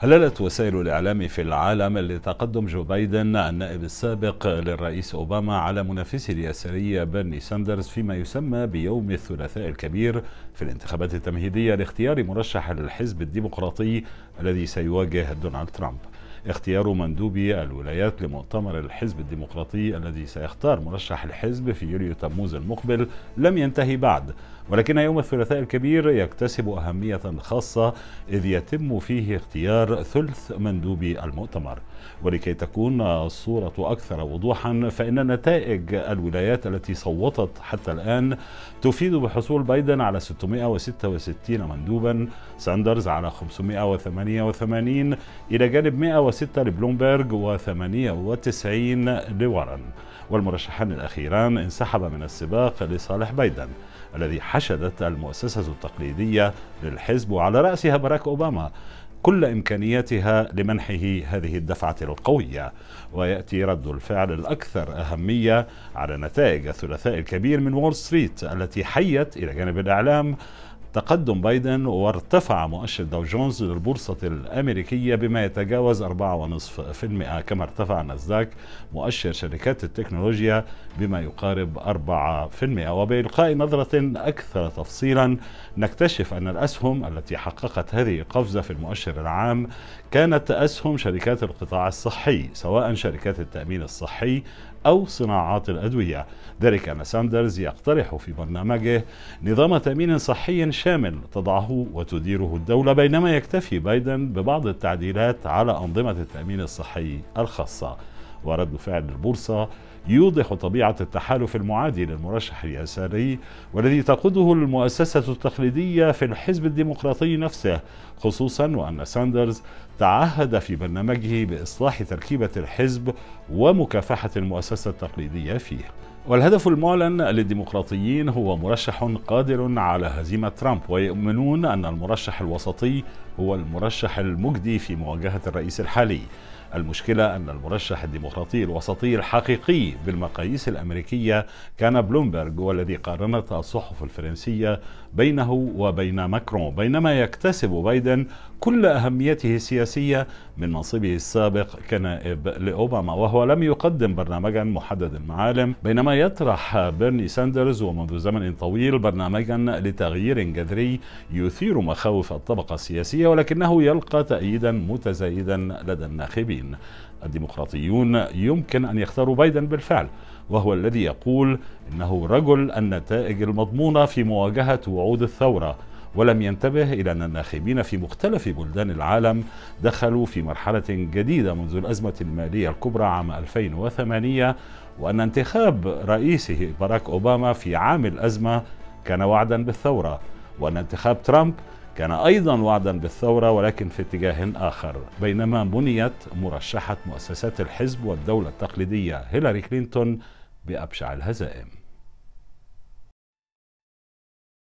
هللت وسائل الإعلام في العالم لتقدم جو بايدن النائب السابق للرئيس أوباما على منافسه اليساري بيرني ساندرز فيما يسمى بيوم الثلاثاء الكبير في الانتخابات التمهيدية لاختيار مرشح الحزب الديمقراطي الذي سيواجه دونالد ترامب اختيار مندوبي الولايات لمؤتمر الحزب الديمقراطي الذي سيختار مرشح الحزب في يوليو تموز المقبل لم ينتهي بعد ولكن يوم الثلاثاء الكبير يكتسب أهمية خاصة إذ يتم فيه اختيار ثلث مندوبي المؤتمر ولكي تكون الصورة أكثر وضوحا فإن نتائج الولايات التي صوتت حتى الآن تفيد بحصول بايدن على 666 مندوبا ساندرز على 588 إلى جانب 100 وستة لبلومبرج و98 لورن والمرشحان الأخيران انسحب من السباق لصالح بايدن الذي حشدت المؤسسة التقليدية للحزب وعلى رأسها باراك أوباما كل إمكانياتها لمنحه هذه الدفعة القوية ويأتي رد الفعل الأكثر أهمية على نتائج الثلاثاء الكبير من وول ستريت التي حيت إلى جانب الإعلام تقدم بايدن وارتفع مؤشر داو جونز للبورصة الأمريكية بما يتجاوز 4.5% كما ارتفع ناسداك مؤشر شركات التكنولوجيا بما يقارب 4% وبإلقاء نظرة أكثر تفصيلا نكتشف أن الأسهم التي حققت هذه القفزة في المؤشر العام كانت أسهم شركات القطاع الصحي سواء شركات التأمين الصحي أو صناعات الأدوية ذلك أن ساندرز يقترح في برنامجه نظام تأمين صحي شامل تضعه وتديره الدولة بينما يكتفي بايدن ببعض التعديلات على أنظمة التأمين الصحي الخاصة ورد فعل البورصة يوضح طبيعة التحالف المعادي للمرشح اليساري والذي تقوده المؤسسة التقليدية في الحزب الديمقراطي نفسه خصوصا وأن ساندرز تعهد في برنامجه بإصلاح تركيبة الحزب ومكافحة المؤسسة التقليدية فيه والهدف المعلن للديمقراطيين هو مرشح قادر على هزيمة ترامب ويؤمنون أن المرشح الوسطي هو المرشح المجدي في مواجهة الرئيس الحالي المشكلة أن المرشح الديمقراطي الوسطي الحقيقي بالمقاييس الأمريكية كان بلومبرغ والذي قارنت الصحف الفرنسية بينه وبين ماكرون بينما يكتسب بايدن كل أهميته السياسية من منصبه السابق كنائب لأوباما وهو لم يقدم برنامجا محدد المعالم بينما يطرح بيرني ساندرز ومنذ زمن طويل برنامجا لتغيير جذري يثير مخاوف الطبقة السياسية ولكنه يلقى تأييدا متزايدا لدى الناخبين العشرين الديمقراطيون يمكن أن يختاروا بايدن بالفعل وهو الذي يقول إنه رجل النتائج المضمونة في مواجهة وعود الثورة ولم ينتبه إلى أن الناخبين في مختلف بلدان العالم دخلوا في مرحلة جديدة منذ الأزمة المالية الكبرى عام 2008 وأن انتخاب رئيسه باراك أوباما في عام الأزمة كان وعدا بالثورة وأن انتخاب ترامب كان أيضا وعدا بالثورة ولكن في اتجاه آخر بينما بنيت مرشحة مؤسسات الحزب والدولة التقليدية هيلاري كلينتون بأبشع الهزائم